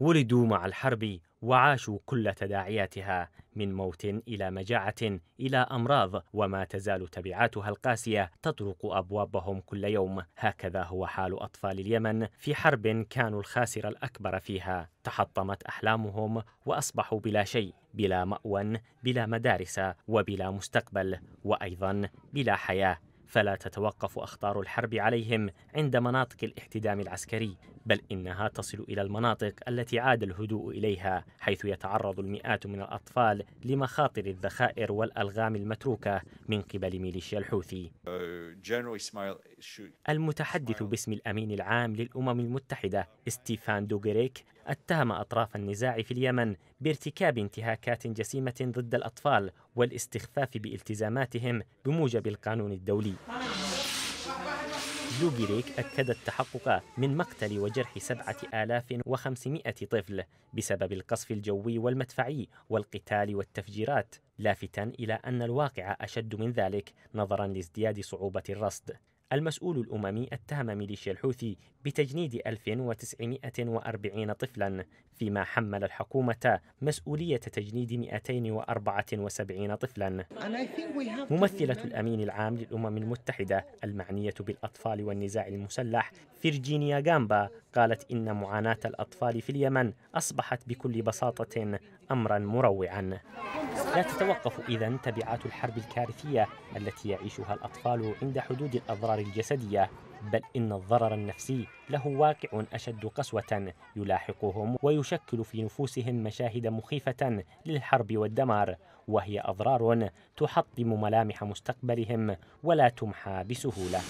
ولدوا مع الحرب وعاشوا كل تداعياتها من موت الى مجاعه الى امراض وما تزال تبعاتها القاسيه تطرق ابوابهم كل يوم هكذا هو حال اطفال اليمن في حرب كانوا الخاسر الاكبر فيها تحطمت احلامهم واصبحوا بلا شيء بلا ماوى بلا مدارس وبلا مستقبل وايضا بلا حياه فلا تتوقف أخطار الحرب عليهم عند مناطق الاحتدام العسكري بل إنها تصل إلى المناطق التي عاد الهدوء إليها حيث يتعرض المئات من الأطفال لمخاطر الذخائر والألغام المتروكة من قبل ميليشيا الحوثي المتحدث باسم الأمين العام للأمم المتحدة ستيفان دوغريك اتهم أطراف النزاع في اليمن بارتكاب انتهاكات جسيمة ضد الأطفال والاستخفاف بالتزاماتهم بموجب القانون الدولي لوغيريك أكد التحقق من مقتل وجرح 7500 طفل بسبب القصف الجوي والمدفعي والقتال والتفجيرات لافتا إلى أن الواقع أشد من ذلك نظرا لازدياد صعوبة الرصد المسؤول الأممي اتهم ميليشيا الحوثي بتجنيد 1940 طفلا فيما حمل الحكومة مسؤولية تجنيد 274 طفلا ممثلة الأمين العام للأمم المتحدة المعنية بالأطفال والنزاع المسلح فيرجينيا غامبا قالت إن معاناة الأطفال في اليمن أصبحت بكل بساطة أمرا مروعا لا تتوقف إذا تبعات الحرب الكارثية التي يعيشها الأطفال عند حدود الأضرار الجسدية بل إن الضرر النفسي له واقع أشد قسوة يلاحقهم ويشكل في نفوسهم مشاهد مخيفة للحرب والدمار وهي أضرار تحطم ملامح مستقبلهم ولا تمحى بسهولة